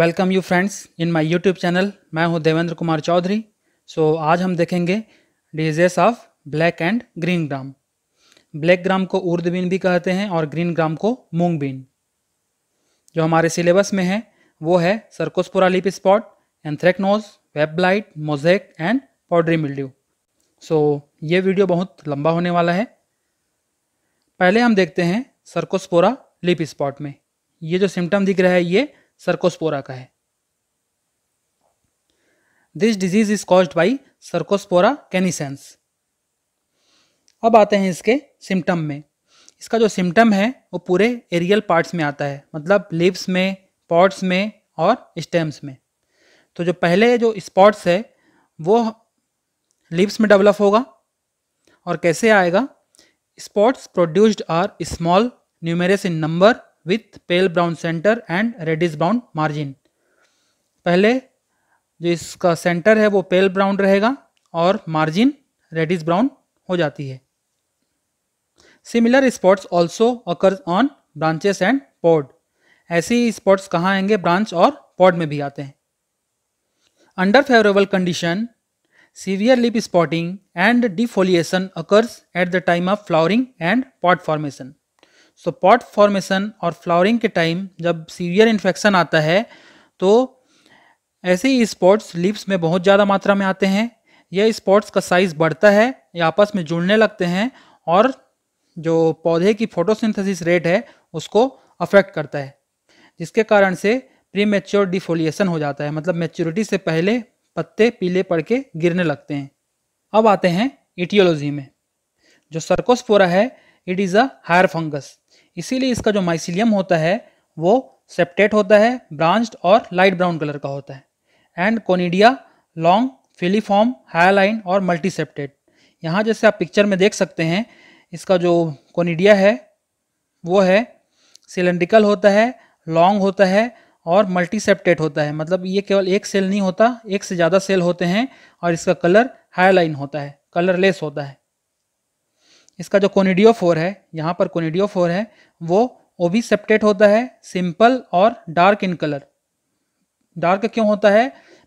Welcome you friends in my YouTube channel मैं हूं देवेंद्र कुमार चौधरी सो so, आज हम देखेंगे diseases of black and green gram black gram को उर्द बीन भी कहते हैं और ग्रीन ग्राम को मूंग बीन जो हमारे सिलेबस में है वो है cercospora leaf spot anthracnose web blight mosaic and powdery mildew so ये वीडियो बहुत लंबा होने वाला है पहले हम देखते हैं सरकोसपोरा लिप स्पॉट में ये जो सिम्टम दिख रहा है ये सर्कोस्पोरा का है this disease is caused by cercospora canescens अब आते हैं इसके सिम्टम में इसका जो सिम्टम है वो पूरे एरियल पार्ट्स में आता है मतलब लिप्स में पॉट्स में और स्टेम्स में तो जो पहले जो स्पॉट्स है वो लिप्स में डेवलप होगा और कैसे आएगा spots produced are small numerous in number with pale brown centre and reddish brown margin पहले जो इसका सेंटर है वो पेल ब्राउन रहेगा और मार्जिन रेडिस ब्राउन हो जाती है similar spots also occurs on branches and pod ऐसे ही स्पॉट्स कहाँ आएंगे ब्रांच और पॉड में भी आते हैं under favourable condition severe leaf spotting and defoliation occurs at the time of flowering and pod formation so pod formation और फ्लावरिंग के टाइम जब सीवियर इन्फेक्शन आता है तो ऐसे ही स्पॉट्स लिप्स में बहुत ज़्यादा मात्रा में आते हैं यह स्पॉट्स का साइज बढ़ता है ये आपस में जुड़ने लगते हैं और जो पौधे की फोटोसिंथेसिस रेट है उसको अफेक्ट करता है जिसके कारण से प्री मेच्योर डिफोलिएशन हो जाता है मतलब मेच्योरिटी से पहले पत्ते पीले पड़ के गिरने लगते हैं अब आते हैं इटियोलॉजी में जो सर्कोस्पोरा है it is a higher fungus इसीलिए इसका जो माइसिलियम होता है वो सेप्टेट होता है ब्रांच्ड और लाइट ब्राउन कलर का होता है and conidia long filiform line और मल्टीसेप्टेट यहाँ जैसे आप पिक्चर में देख सकते हैं इसका जो कोनिडिया है वो है सिलेंड्रिकल होता है लॉन्ग होता है और मल्टीसेप्टेट होता है मतलब ये केवल एक सेल नहीं होता एक से ज़्यादा सेल होते हैं और इसका कलर लाइन होता है कलरलेस होता है इसका जो कोनिडियो फोर है यहाँ पर कोनिडियो फोर है वो ओवी सेप्टेट होता है सिंपल और डार्क इन कलर डार्क क्यों होता है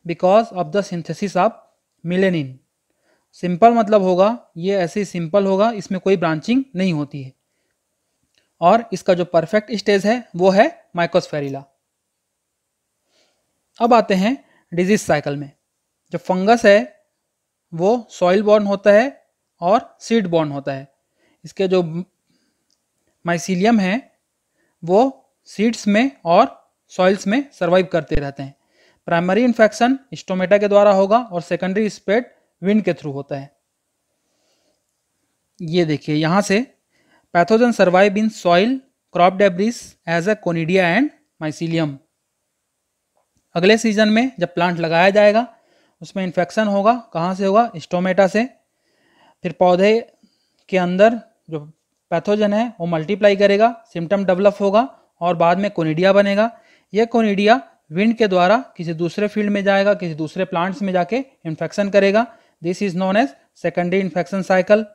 because of the synthesis of melanin simple मतलब होगा ये ऐसे ही सिंपल होगा इसमें कोई ब्रांचिंग नहीं होती है और इसका जो परफेक्ट स्टेज है वो है माइकोस्फेरिला अब आते हैं डिजीज साइकिल में जो फंगस है वो सॉइल बॉर्न होता है और सीड बॉर्न होता है इसके जो माइसीलियम हैं वो सीड्स में और सॉइल्स में सर्वाइव करते रहते हैं प्राइमरी इन्फेक्शन स्टोमेटा के द्वारा होगा और सेकेंडरी स्पेड विंड के थ्रू होता है ये देखिए यहाँ से pathogen survive in soil crop debris as a conidia and mycelium अगले सीजन में जब प्लांट लगाया जाएगा उसमें इन्फेक्शन होगा कहाँ से होगा स्टोमेटा से फिर पौधे के अंदर जो पैथोजन है वो मल्टीप्लाई करेगा सिम्टम डेवलप होगा और बाद में कोनीडिया बनेगा यह कोनीडिया विंड के द्वारा किसी दूसरे फील्ड में जाएगा किसी दूसरे प्लांट्स में जाके इन्फेक्शन करेगा this is known as secondary infection cycle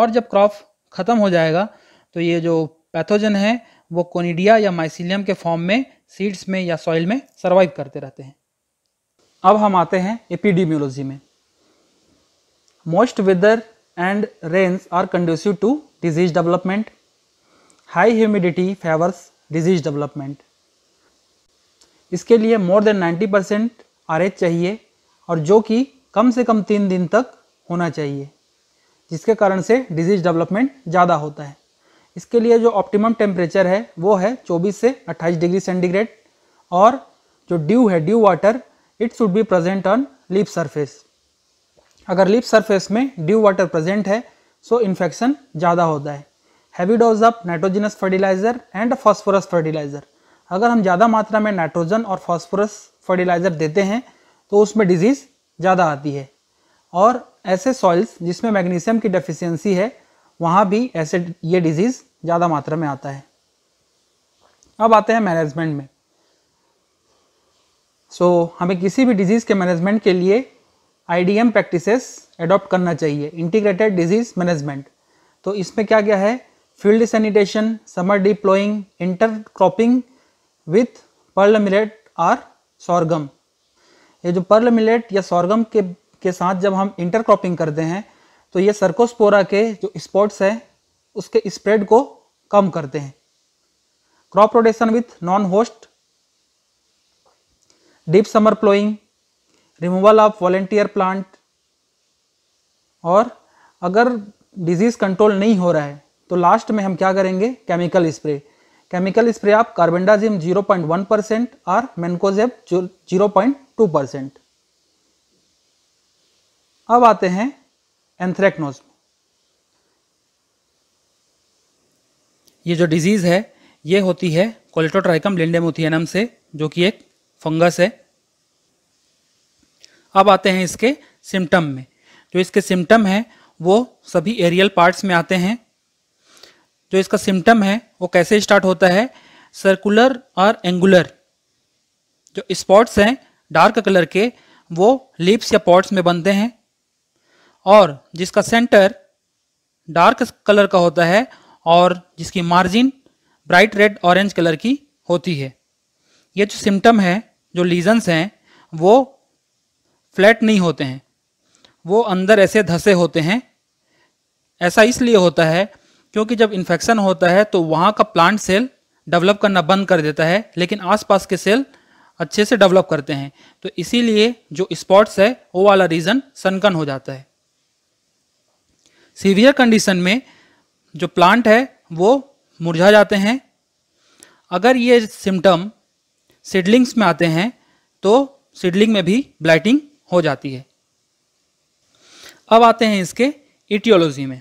और जब क्रॉप खत्म हो जाएगा तो ये जो पैथोजन है वो कोनीडिया या माइसिलियम के फॉर्म में सीड्स में या सॉइल में सर्वाइव करते रहते हैं अब हम आते हैं एपिडीमियोलॉजी में moist weather and rains are conducive to disease development high humidity favours disease development इसके लिए मोर देन 90 परसेंट आर चाहिए और जो कि कम से कम तीन दिन तक होना चाहिए जिसके कारण से डिजीज डेवलपमेंट ज़्यादा होता है इसके लिए जो ऑप्टिमम टेम्परेचर है वो है 24 से 28 डिग्री सेंटीग्रेड और जो ड्यू है dew water it should be present on leaf surface अगर लीप सरफेस में ड्यू वाटर प्रेजेंट है सो इन्फेक्शन ज़्यादा होता है heavy dose of nitrogenous fertiliser and phosphorus fertiliser अगर हम ज़्यादा मात्रा में नाइट्रोजन और फॉस्फोरस फर्टिलाइज़र देते हैं तो उसमें डिजीज़ ज़्यादा आती है और ऐसे सॉइल्स जिसमें मैग्नीशियम की डेफिशिएंसी है वहाँ भी ऐसे ये डिजीज़ ज़्यादा मात्रा में आता है अब आते हैं मैनेजमेंट में सो so, हमें किसी भी डिजीज़ के मैनेजमेंट के लिए आईडीएम प्रैक्टिसेस एडॉप्ट करना चाहिए इंटीग्रेटेड डिजीज मैनेजमेंट तो इसमें क्या क्या है field sanitation summer deep ploughing intercropping with pearl millet और सॉर्गम ये जो पर्ल मिलेट या सॉर्गम के के साथ जब हम इंटर क्रॉपिंग करते हैं तो ये सर्कोस्पोरा के जो स्पॉट्स हैं उसके स्प्रेड को कम करते हैं crop rotation with non host deep summer ploughing removal of volunteer plant और अगर डिजीज़ कंट्रोल नहीं हो रहा है तो लास्ट में हम क्या करेंगे केमिकल स्प्रे केमिकल स्प्रे आप कार्बेंडाजिम 0.1 परसेंट और पॉइंट 0.2 परसेंट अब आते हैं एंथ्रेक्नोज ये जो डिजीज़ है ये होती है कोलेटोट्राइकम लिंडेमोथियनम से जो कि एक फंगस है अब आते हैं इसके सिम्टम में जो इसके सिम्टम है वो सभी एरियल पार्ट्स में आते हैं जो इसका सिम्टम है वो कैसे स्टार्ट होता है सर्कुलर और एंगुलर जो स्पॉट्स हैं डार्क कलर के वो लिप्स या पॉट्स में बनते हैं और जिसका सेंटर डार्क कलर का होता है और जिसकी margin bright red orange colour की होती है ये जो सिम्टम है जो लीजन्स हैं वो फ्लैट नहीं होते हैं वो अंदर ऐसे धसे होते हैं ऐसा इसलिए होता है क्योंकि जब इन्फेक्शन होता है तो वहाँ का प्लांट सेल डेवलप करना बंद कर देता है लेकिन आसपास के सेल अच्छे से डेवलप करते हैं तो इसीलिए जो स्पॉट्स है वो वाला रीज़न सनकन हो जाता है सीवियर कंडीशन में जो प्लांट है वो मुरझा जाते हैं अगर ये सिम्टम सीडलिंग्स में आते हैं तो सीडलिंग में भी ब्लाइटिंग हो जाती है अब आते हैं इसके इटियोलॉजी में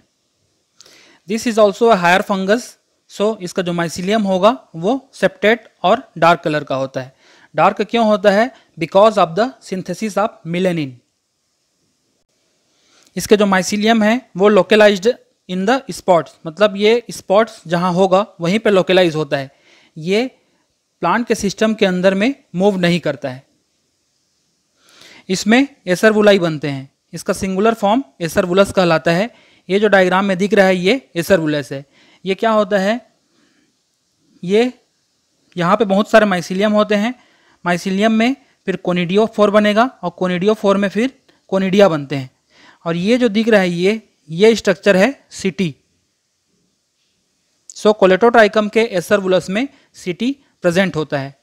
this is also a higher fungus so इसका जो माइसिलियम होगा वो सेप्टेट और डार्क कलर का होता है डार्क क्यों होता है because of the synthesis of melanin इसके जो माइसिलियम है वो लोकलाइज्ड इन द स्पॉट्स मतलब ये स्पॉट्स जहाँ होगा वहीं पे लोकलाइज होता है ये प्लांट के सिस्टम के अंदर में मूव नहीं करता है इसमें एसरवुलाई बनते हैं इसका सिंगुलर फॉर्म एसरवुलस कहलाता है ये जो डायग्राम में दिख रहा है ये एसरवुलस है ये क्या होता है ये यहाँ पे बहुत सारे माइसिलियम होते हैं माइसिलियम में फिर कोनीडियो फोर बनेगा और कोनीडियो फोर में फिर कोनीडिया बनते हैं और ये जो दिख रहा है ये ये स्ट्रक्चर है सिटी सो कोलेटोट्राइकम के एसरवुलस में सिटी प्रेजेंट होता है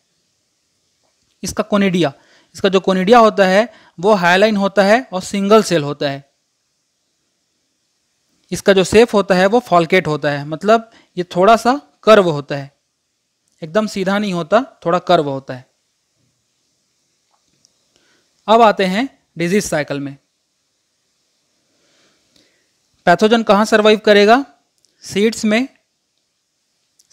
इसका कोनेडिया इसका जो कोनिडिया होता है वो हाईलाइन होता है और सिंगल सेल होता है इसका जो सेफ होता है वो फॉलकेट होता है मतलब ये थोड़ा सा कर्व होता है एकदम सीधा नहीं होता थोड़ा कर्व होता है अब आते हैं डिजीज साइकिल में पैथोजन कहां सरवाइव करेगा सीड्स में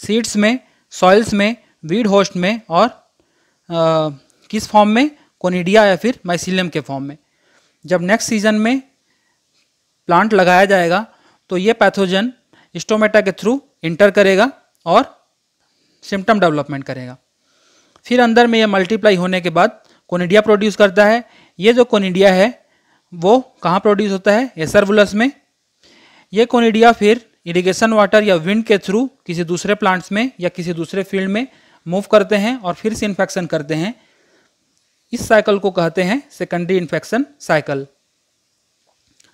सीड्स में सॉइल्स में वीड होस्ट में और आ, किस फॉर्म में कोनिडिया या फिर माइसिलियम के फॉर्म में जब नेक्स्ट सीजन में प्लांट लगाया जाएगा तो ये पैथोजन स्टोमेटा के थ्रू इंटर करेगा और सिम्टम डेवलपमेंट करेगा फिर अंदर में यह मल्टीप्लाई होने के बाद कोनिडिया प्रोड्यूस करता है ये जो कोनिडिया है वो कहाँ प्रोड्यूस होता है एसरवुलस में ये कोनिडिया फिर इरिगेशन वाटर या विंड के थ्रू किसी दूसरे प्लांट्स में या किसी दूसरे फील्ड में मूव करते हैं और फिर से इन्फेक्शन करते हैं इस साइकिल को कहते हैं सेकेंडरी इन्फेक्शन साइकिल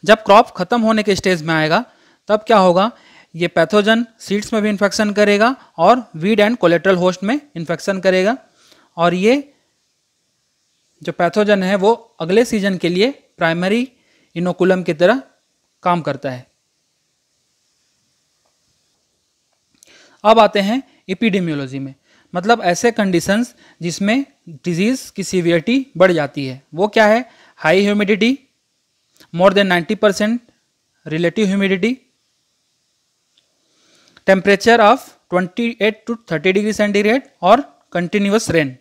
जब क्रॉप खत्म होने के स्टेज में आएगा तब क्या होगा ये पैथोजन सीड्स में भी इन्फेक्शन करेगा और वीड एंड कोलेट्रल होस्ट में इन्फेक्शन करेगा और ये जो पैथोजन है वो अगले सीजन के लिए प्राइमरी इनोकुलम की तरह काम करता है अब आते हैं इपीडेमियोलॉजी में मतलब ऐसे कंडीशंस जिसमें डिजीज़ की सीवियरिटी बढ़ जाती है वो क्या है high humidity more than 90 percent relative humidity temperature of 28 to 30 degree centigrade और कंटिन्यूस रेन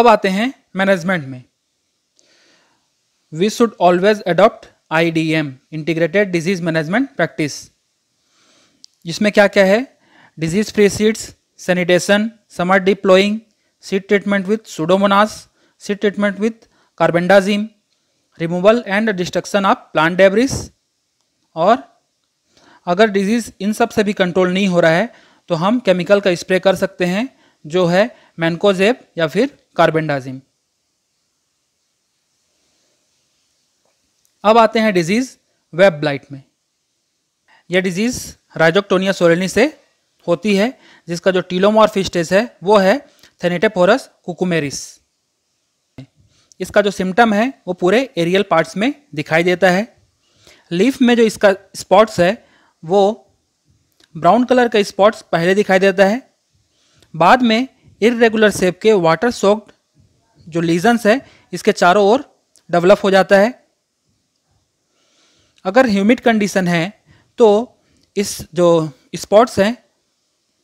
अब आते हैं मैनेजमेंट में we should always adopt I D M integrated disease management practice जिसमें क्या क्या है disease free seeds sanitation summer deep ploughing seed treatment with pseudomonas seed treatment with carbendazim removal and destruction of plant debris और अगर disease in सब से भी control नहीं हो रहा है तो हम केमिकल का स्प्रे कर सकते हैं जो है मैनकोजेब या फिर कार्बेंडाजिम अब आते हैं डिजीज़ वेब ब्लाइट में यह डिजीज़ राइजोक्टोनिया सोरेनी से होती है जिसका जो टीलोमॉर्फ स्टेज है वो है थेनेटेपोरस कुकुमेरिस इसका जो सिम्टम है वो पूरे एरियल पार्ट्स में दिखाई देता है लीफ में जो इसका स्पॉट्स है वो ब्राउन कलर का स्पॉट्स पहले दिखाई देता है बाद में इरेगुलर शेप के वाटर सॉक्ड जो लीजन्स है इसके चारों ओर डेवलप हो जाता है अगर ह्यूमिड कंडीशन है तो इस जो स्पॉट्स हैं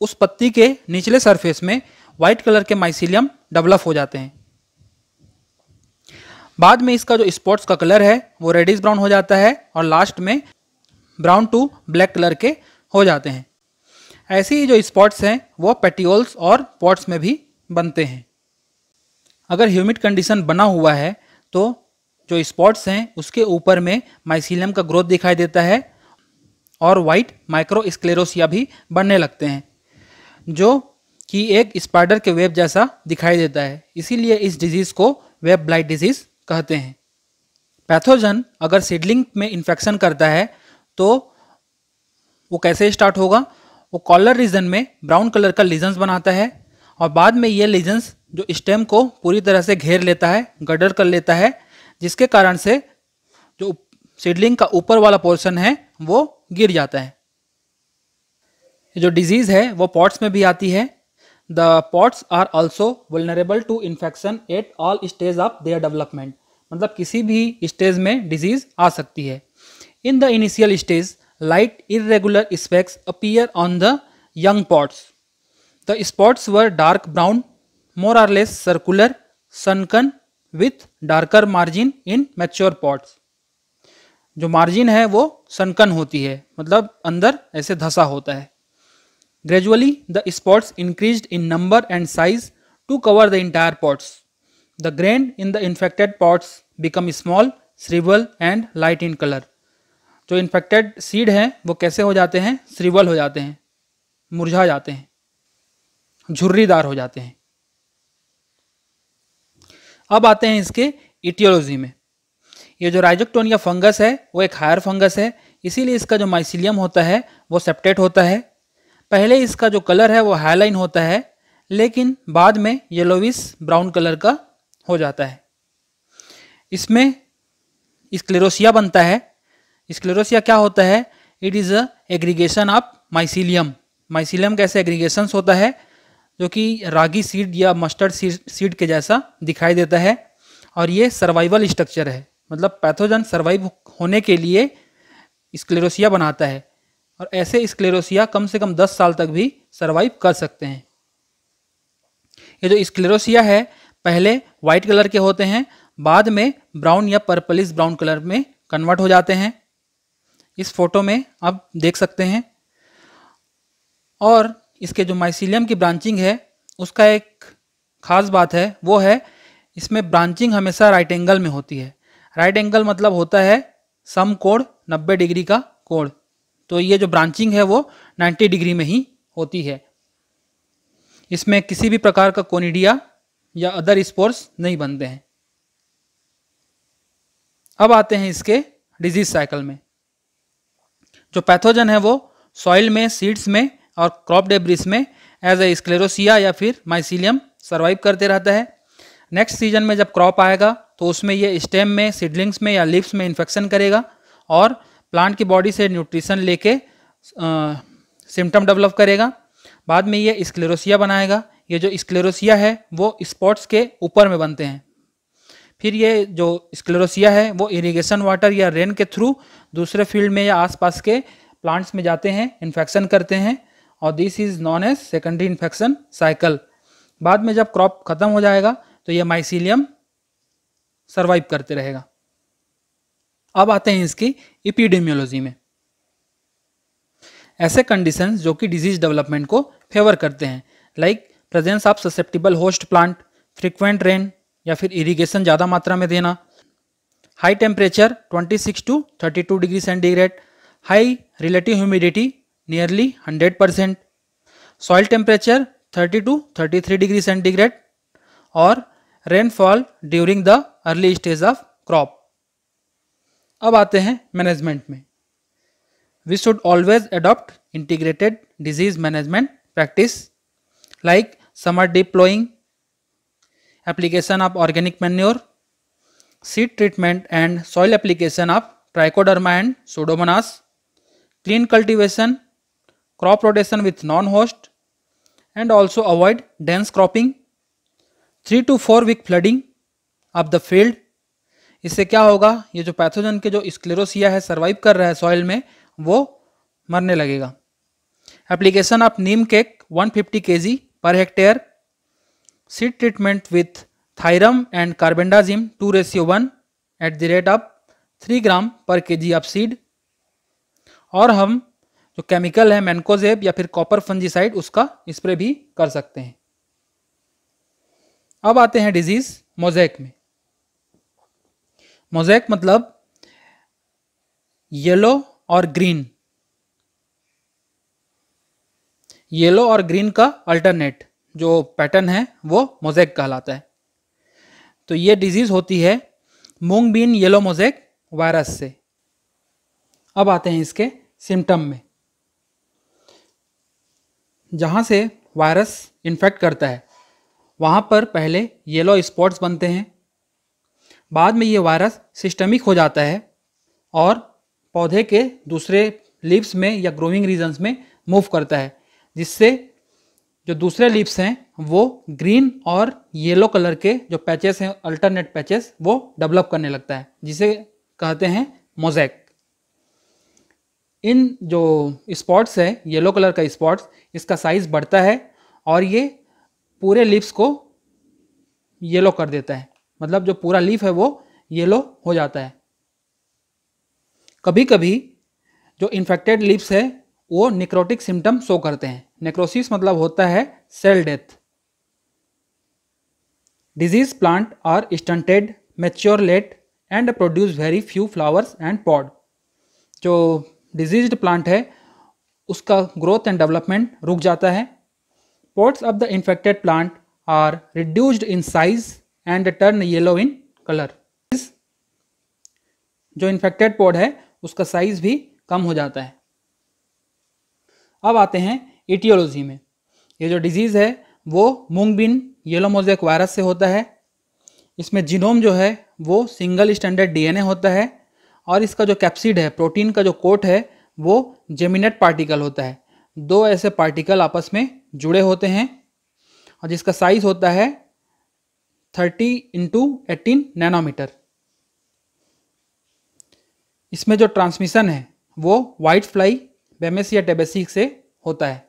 उस पत्ती के निचले सरफेस में वाइट कलर के माइसिलियम डेवलप हो जाते हैं बाद में इसका जो स्पॉट्स का कलर है वो रेडिश ब्राउन हो जाता है और लास्ट में ब्राउन टू ब्लैक कलर के हो जाते हैं ऐसे ही जो स्पॉट्स हैं वो पेटियोल्स और पॉट्स में भी बनते हैं अगर ह्यूमिड कंडीशन बना हुआ है तो जो स्पॉट्स हैं उसके ऊपर में माइसिलियम का ग्रोथ दिखाई देता है और वाइट माइक्रोस्क्लेरोसिया भी बनने लगते हैं जो कि एक स्पाइडर के वेब जैसा दिखाई देता है इसीलिए इस डिजीज़ को वेब ब्लाइट डिजीज़ कहते हैं पैथोजन अगर सीडलिंग में इन्फेक्शन करता है तो वो कैसे स्टार्ट होगा वो कॉलर रीजन में ब्राउन कलर का लीजन्स बनाता है और बाद में ये लीजन्स जो स्टेम को पूरी तरह से घेर लेता है गडर कर लेता है जिसके कारण से जो सीडलिंग का ऊपर वाला पोर्शन है वो गिर जाता है जो डिजीज़ है वो पॉट्स में भी आती है the pods are also vulnerable to infection at all stage of their development मतलब किसी भी स्टेज में डिजीज़ आ सकती है in the initial stage light irregular specks appear on the young pods the spots were dark brown more or less circular sunken with darker margin in mature pods जो margin है वो सनकन होती है मतलब अंदर ऐसे धसा होता है gradually the spots increase in number and size to cover the entire pods the grain in the infected pods become small shrivel and light in colour जो इन्फेक्टेड सीड हैं वो कैसे हो जाते हैं श्रिवल हो जाते हैं मुरझा जाते हैं झुर्रीदार हो जाते हैं अब आते हैं इसके इटियोलॉजी में ये जो राइजोक्टोनिया फंगस है वो एक हायर फंगस है इसीलिए इसका जो माइसिलियम होता है वो सेप्टेट होता है पहले इसका जो कलर है वो हाईलाइन होता है लेकिन बाद में येलोविस ब्राउन कलर का हो जाता है इसमें स्क्लेरोसिया बनता है स्क्लेरोसिया क्या होता है it is a aggregation of mycelium mycelium कैसे एग्रीगेशंस होता है जो कि रागी सीड या मस्टर्ड सीड के जैसा दिखाई देता है और ये सर्वाइवल स्ट्रक्चर है मतलब पैथोजन सर्वाइव होने के लिए स्क्लेरोसिया बनाता है और ऐसे स्क्लेरोसिया कम से कम 10 साल तक भी सर्वाइव कर सकते हैं ये जो स्क्लेरोसिया है पहले वाइट कलर के होते हैं बाद में ब्राउन या पर्पलिस ब्राउन कलर में कन्वर्ट हो जाते हैं इस फोटो में आप देख सकते हैं और इसके जो माइसिलियम की ब्रांचिंग है उसका एक खास बात है वो है इसमें ब्रांचिंग हमेशा राइट एंगल में होती है राइट एंगल मतलब होता है सम कोड 90 डिग्री का कोड तो ये जो ब्रांचिंग है वो 90 डिग्री में ही होती है इसमें किसी भी प्रकार का कोनिडिया या अदर स्पोर्स नहीं बनते हैं अब आते हैं इसके डिजीज साइकिल में जो पैथोजन है वो सॉइल में सीड्स में और क्रॉप डेब्रिस में एज ए स्क्लेरोसिया या फिर माइसिलियम सर्वाइव करते रहता है नेक्स्ट सीजन में जब क्रॉप आएगा तो उसमें ये स्टेम में सीडलिंग्स में या लिप्स में इन्फेक्शन करेगा और प्लांट की बॉडी से न्यूट्रिशन लेके सिम्टम डेवलप करेगा बाद में ये स्क्लेरोसिया बनाएगा ये जो स्क्लेरोसिया है वो स्पॉट्स के ऊपर में बनते हैं फिर ये जो स्क्लेरोसिया है वो इरीगेशन वाटर या रेन के थ्रू दूसरे फील्ड में या आसपास के प्लांट्स में जाते हैं इन्फेक्शन करते हैं और this is known as secondary infection cycle बाद में जब क्रॉप खत्म हो जाएगा तो ये माइसीलियम सर्वाइव करते रहेगा अब आते हैं इसकी इपीडेमियोलॉजी में ऐसे कंडीशन जो कि डिजीज डेवलपमेंट को फेवर करते हैं like presence of susceptible host plant frequent rain या फिर इरिगेशन ज़्यादा मात्रा में देना high temperature 26 to 32 degree centigrade high relative humidity nearly 100 percent soil temperature 30 to 33 degree centigrade और rainfall during the early stage of crop अब आते हैं मैनेजमेंट में we should always adopt integrated disease management practice like summer deep ploughing application of organic manure seed treatment and soil application of Trichoderma and Pseudomonas clean cultivation crop rotation with non host and also avoid dense cropping three to four week flooding of the field इससे क्या होगा ये जो pathogen के जो sclerotia है survive कर रहा है सॉइल में वो मरने लगेगा application of neem cake 150 fifty K per hectare seed treatment with thiram and carbendazim two ratio one at the rate of three gram per K ji of seed और हम जो केमिकल है मैनकोजेब या फिर कॉपर फंजीसाइड उसका spray भी कर सकते हैं अब आते हैं डिजीज मोजैक में मोजैक मतलब येलो और ग्रीन येलो और ग्रीन का अल्टरनेट जो पैटर्न है वो मोजैक कहलाता है तो ये डिजीज होती है moong bean yellow mosaic virus से अब आते हैं इसके सिम्टम में जहां से वायरस इन्फेक्ट करता है वहाँ पर पहले येलो स्पॉट्स बनते हैं बाद में ये वायरस सिस्टमिक हो जाता है और पौधे के दूसरे लीव्स में या ग्रोइंग रीजन्स में मूव करता है जिससे जो दूसरे लीव्स हैं वो ग्रीन और येलो कलर के जो पैचेस हैं अल्टरनेट पैचेस वो डेवलप करने लगता है जिसे कहते हैं मोजैक इन जो स्पॉट्स है येलो कलर का स्पॉट्स इसका साइज़ बढ़ता है और ये पूरे लिप्स को येलो कर देता है मतलब जो पूरा लीफ है वो येलो हो जाता है कभी कभी जो इन्फेक्टेड लिप्स है वो निक्रोटिक सिम्टम शो करते हैं नेक्रोसिस मतलब होता है cell death disease plant are stunted mature late and produce very few flowers and pod जो डिजीज प्लांट है उसका ग्रोथ एंड डेवलपमेंट रुक जाता है Pods of the infected plant are reduced in size and turn yellow in color. जो infected pod है उसका size भी कम हो जाता है अब आते हैं इटियोलॉजी में ये जो डिजीज़ है वो मूंगबिन येलो मोजेक वायरस से होता है इसमें जीनोम जो है वो सिंगल स्टैंडर्ड डीएनए होता है और इसका जो कैप्सिड है प्रोटीन का जो कोट है वो जेमिनेट पार्टिकल होता है दो ऐसे पार्टिकल आपस में जुड़े होते हैं और जिसका साइज होता है थर्टी इंटू एटीन नैनोमीटर इसमें जो ट्रांसमिशन है वो वाइट फ्लाई बेमेस या टेबेसी से होता है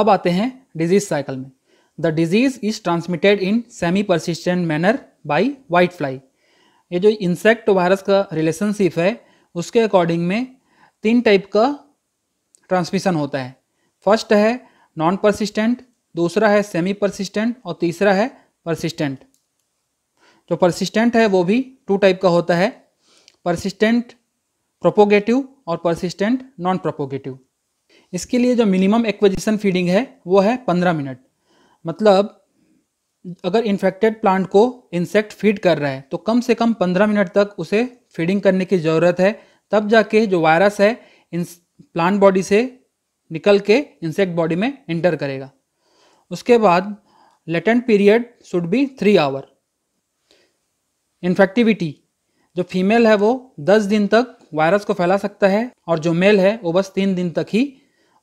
अब आते हैं डिजीज साइकिल में the disease is transmitted in semi persistent manner by white fly ये जो इंसेक्ट वायरस का रिलेशनशिप है उसके अकॉर्डिंग में तीन टाइप का ट्रांसमिशन होता है फर्स्ट है नॉन परसिस्टेंट दूसरा है सेमी परसिस्टेंट और तीसरा है परसिस्टेंट जो परसिस्टेंट है वो भी टू टाइप का होता है परसिस्टेंट प्रोपोगेटिव और परसिस्टेंट नॉन प्रोपोगेटिव इसके लिए जो मिनिमम एक्विजिशन फीडिंग है वो है पंद्रह मिनट मतलब अगर इन्फेक्टेड प्लांट को इंसेक्ट फीड कर रहा है तो कम से कम पंद्रह मिनट तक उसे फीडिंग करने की ज़रूरत है तब जाके जो वायरस है प्लांट बॉडी से निकल के इंसेक्ट बॉडी में इंटर करेगा उसके बाद latent period should be three hour infectivity जो फीमेल है वो दस दिन तक वायरस को फैला सकता है और जो मेल है वो बस तीन दिन तक ही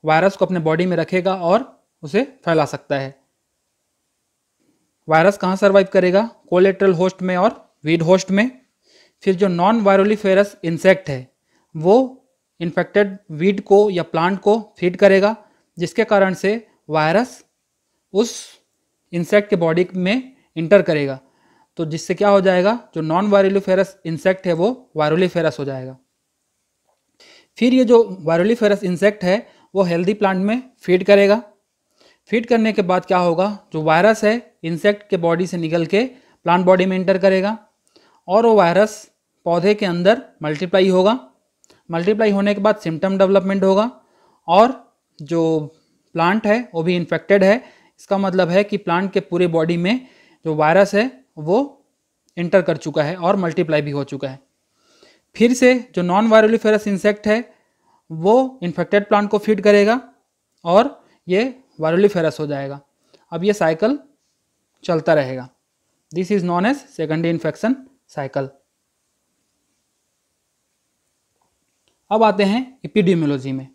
वायरस को अपने बॉडी में रखेगा और उसे फैला सकता है वायरस कहाँ सर्वाइव करेगा कोलेट्रल होस्ट में और वीड होस्ट में फिर जो नॉन वायरोलीफेरस इंसेक्ट है वो इन्फेक्टेड वीड को या प्लांट को फीड करेगा जिसके कारण से वायरस उस इंसेक्ट के बॉडी में इंटर करेगा तो जिससे क्या हो जाएगा जो नॉन वायरलीफेरस इंसेक्ट है वो वायरोलीफेरस हो जाएगा फिर ये जो वायरोलीफेरस इंसेक्ट है वो हेल्दी प्लांट में फीड करेगा फीड करने के बाद क्या होगा जो वायरस है इंसेक्ट के बॉडी से निकल के प्लांट बॉडी में इंटर करेगा और वो वायरस पौधे के अंदर मल्टीप्लाई होगा मल्टीप्लाई होने के बाद सिम्टम डेवलपमेंट होगा और जो प्लांट है वो भी इन्फेक्टेड है इसका मतलब है कि प्लांट के पूरे बॉडी में जो वायरस है वो इंटर कर चुका है और मल्टीप्लाई भी हो चुका है फिर से जो नॉन वायरोलीफेरस इंसेक्ट है वो इन्फेक्टेड प्लांट को फीड करेगा और ये वायरोलीफेरस हो जाएगा अब ये साइकिल चलता रहेगा this is known as secondary infection cycle अब आते हैं इपिडीमियोलॉजी में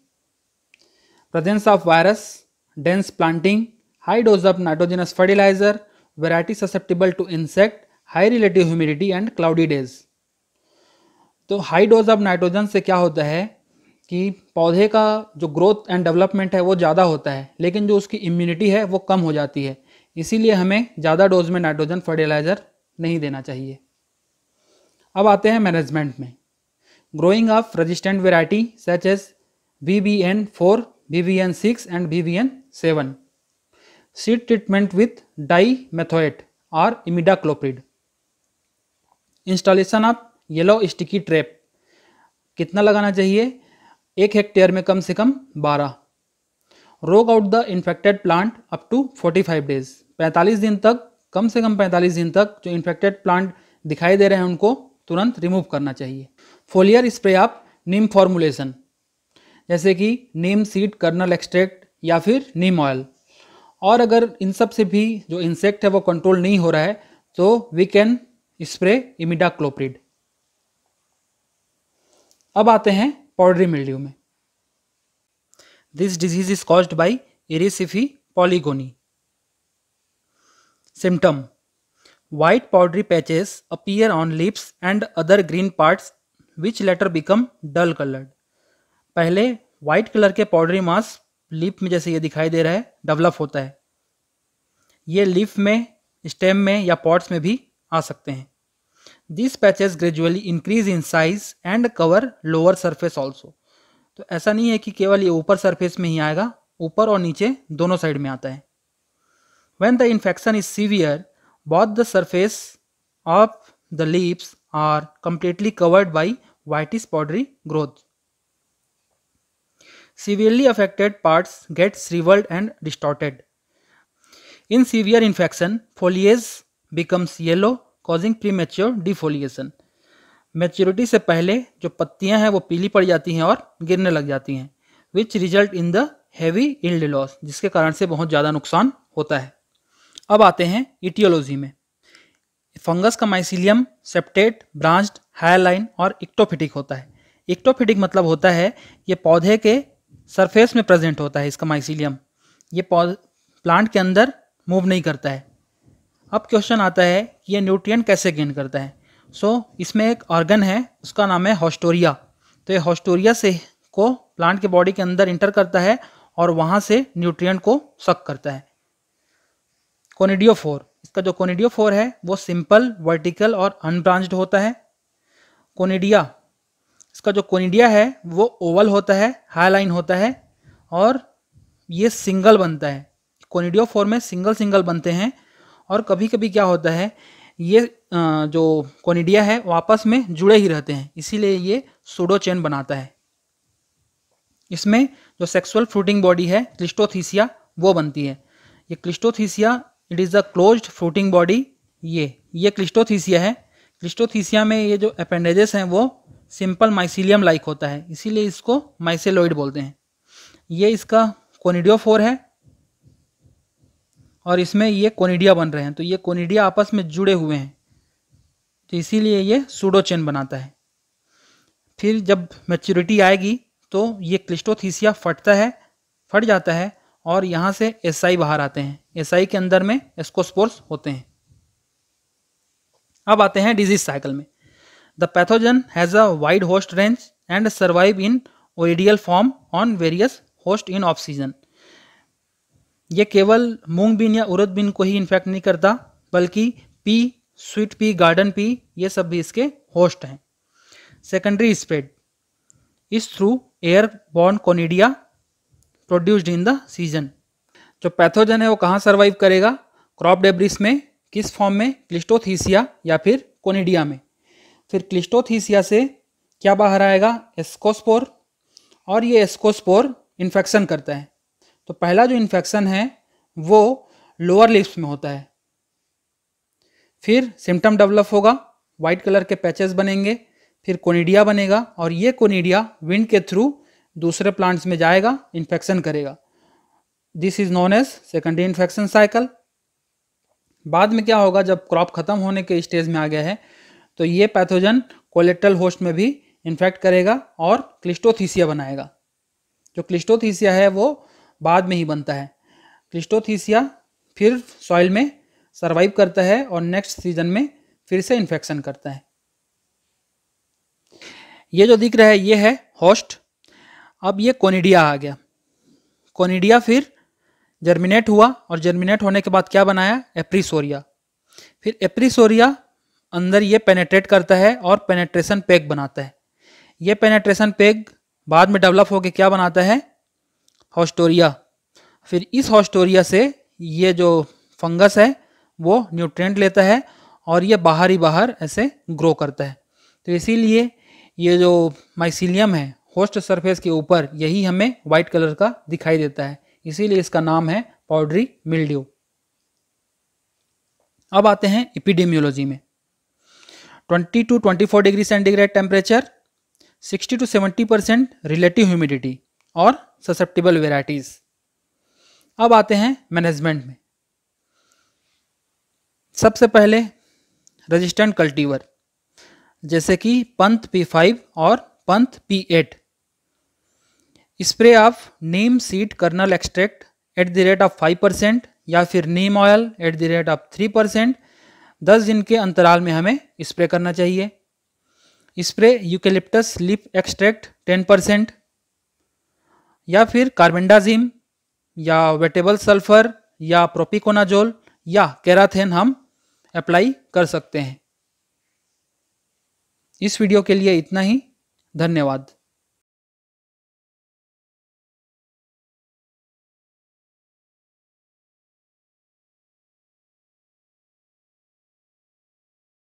presence of virus dense planting high dose of nitrogenous fertiliser variety susceptible to insect high relative humidity and cloudy days तो हाई डोज ऑफ नाइट्रोजन से क्या होता है कि पौधे का जो ग्रोथ एंड डेवलपमेंट है वो ज़्यादा होता है लेकिन जो उसकी इम्यूनिटी है वो कम हो जाती है इसीलिए हमें ज़्यादा डोज में नाइट्रोजन फर्टिलाइज़र नहीं देना चाहिए अब आते हैं मैनेजमेंट में growing of resistant variety such as VBN4, VBN6 and VBN7. Seed treatment with dimethoate or imidacloprid. Installation of yellow sticky trap कितना लगाना चाहिए एक हेक्टेयर में कम से कम 12 rogue out the infected plant up to 45 days 45 दिन तक कम से कम 45 दिन तक जो इन्फेक्टेड प्लांट दिखाई दे रहे हैं उनको तुरंत रिमूव करना चाहिए फोलियर स्प्रे आप नीम फॉर्मुलेशन जैसे कि नीम सीड कर्नल एक्सट्रैक्ट या फिर नीम ऑयल और अगर इन सब से भी जो इंसेक्ट है वो कंट्रोल नहीं हो रहा है तो we can spray imidacloprid अब आते हैं पॉडरी मिल्ड्यू में this disease is caused by Erysiphe polygoni symptom white powdery patches appear on leaves and other green parts which later become dull coloured पहले व्हाइट कलर के powdery mass leaf में जैसे ये दिखाई दे रहा है डेवलप होता है ये लिप में स्टेम में या पॉट्स में भी आ सकते हैं this patches gradually increase in size and cover lower surface also तो ऐसा नहीं है कि केवल ये ऊपर सरफेस में ही आएगा ऊपर और नीचे दोनों साइड में आता है when the infection is severe both the surface of the leaves are completely covered by whitish powdery growth. Severely affected parts get shriveled and distorted. In severe infection, foliage becomes yellow causing premature defoliation. Maturity से पहले जो पत्तियां हैं वो पीली पड़ जाती हैं और गिरने लग जाती हैं which result in the heavy yield loss जिसके कारण से बहुत ज़्यादा नुकसान होता है अब आते हैं इटियोलॉजी में फंगस का माइसिलियम सेप्टेट ब्रांच्ड हायरलाइन और इक्टोफिटिक होता है इक्टोफिटिक मतलब होता है ये पौधे के सरफेस में प्रेजेंट होता है इसका माइसिलियम ये प्लांट के अंदर मूव नहीं करता है अब क्वेश्चन आता है कि ये न्यूट्रिएंट कैसे गेन करता है सो so, इसमें एक ऑर्गन है उसका नाम है हॉस्टोरिया तो ये हॉस्टोरिया से को प्लांट के बॉडी के अंदर इंटर करता है और वहाँ से न्यूट्रिएंट को सक करता है कोनिडियो फोर इसका जो फोर है वो सिंपल वर्टिकल और अनब्रांच्ड होता है कोनिडिया इसका जो कोनिडिया है वो ओवल होता है हाई लाइन होता है और ये सिंगल बनता है फोर में सिंगल सिंगल बनते हैं और कभी कभी क्या होता है ये जो कोनिडिया है वो आपस में जुड़े ही रहते हैं इसीलिए ये सोडो चेन बनाता है इसमें जो सेक्सुअल फ्रूटिंग बॉडी है क्लिस्टोथीसिया वो बनती है ये cleistothecia it is a closed fruiting body ये ये क्लिस्टोथीसिया है क्लिस्टोथीसिया में ये जो अपेंडेजेस हैं वो सिंपल माइसिलियम लाइक होता है इसीलिए इसको माइसेलोइड बोलते हैं ये इसका कोनिडियोफोर है और इसमें ये कोनिडिया बन रहे हैं तो ये कोनिडिया आपस में जुड़े हुए हैं तो इसीलिए ये सूडोचेन बनाता है फिर जब मेच्योरिटी आएगी तो ये क्लिस्टोथीसिया फटता है फट जाता है और यहाँ से एस SI बाहर आते हैं एस SI के अंदर में एस्कोस्पोर्स होते हैं अब आते हैं डिजीज साइकिल में the pathogen has a wide host range and survive in oidial form on various host in off season ये केवल मूंग बीन या उरद बीन को ही इन्फेक्ट नहीं करता बल्कि pea sweet pea garden pea ये सब भी इसके होस्ट हैं secondary spread is through air borne conidia produced in the season जो पैथोजन है वो कहाँ सर्वाइव करेगा क्रॉप डेब्रिस में किस फॉर्म में क्लिस्टोथीसिया या फिर कोनिडिया में फिर क्लिस्टोथीसिया से क्या बाहर आएगा एस्कोस्पोर और ये एस्कोस्पोर इन्फेक्शन करता है तो पहला जो इन्फेक्शन है वो लोअर लिप्स में होता है फिर सिम्टम डेवलप होगा वाइट कलर के पैचेस बनेंगे फिर कोनिडिया बनेगा और ये कोनिडिया विंड के थ्रू दूसरे प्लांट्स में जाएगा इन्फेक्शन करेगा this is known as secondary infection cycle बाद में क्या होगा जब क्रॉप खत्म होने के स्टेज में आ गया है तो ये पैथोजन कोलेट्रल होस्ट में भी इन्फेक्ट करेगा और क्लिस्टोथीसिया बनाएगा जो क्लिस्टोथीसिया है वो बाद में ही बनता है क्लिस्टोथीसिया फिर सॉइल में सर्वाइव करता है और नेक्स्ट सीजन में फिर से इन्फेक्शन करता है ये जो दिख रहा है ये है होस्ट अब ये कोनिडिया आ गया कोनिडिया फिर जर्मिनेट हुआ और जर्मिनेट होने के बाद क्या बनाया एप्रीसोरिया फिर एप्रीसोरिया अंदर ये पेनेट्रेट करता है और पेनेट्रेशन पेग बनाता है ये पेनेट्रेशन पेग बाद में डेवलप होकर क्या बनाता है हॉस्टोरिया फिर इस हॉस्टोरिया से ये जो फंगस है वो न्यूट्रेंट लेता है और ये बाहर ही बाहर ऐसे ग्रो करता है तो इसीलिए ये जो माइसिलियम है होस्ट सरफेस के ऊपर यही हमें व्हाइट कलर का दिखाई देता है इसीलिए इसका नाम है पाउडरी मिल्ड्यू अब आते हैं इपिडेमियोलॉजी में 22 to 24 degree centigrade temperature 60 to 70 percent relative humidity और ससेप्टेबल वेराइटीज अब आते हैं मैनेजमेंट में सबसे पहले रजिस्टेंट कल्टीवर जैसे कि पंथ P5 और Pant P8 spray of neem seed kernel extract at the rate of five percent या फिर neem oil at the rate of three percent दस दिन के अंतराल में हमें स्प्रे करना चाहिए spray eucalyptus leaf extract ten percent या फिर कार्बेंडाजिम या वेटेबल सल्फर या प्रोपिकोनाजोल या कैराथेन हम अप्लाई कर सकते हैं इस वीडियो के लिए इतना ही धन्यवाद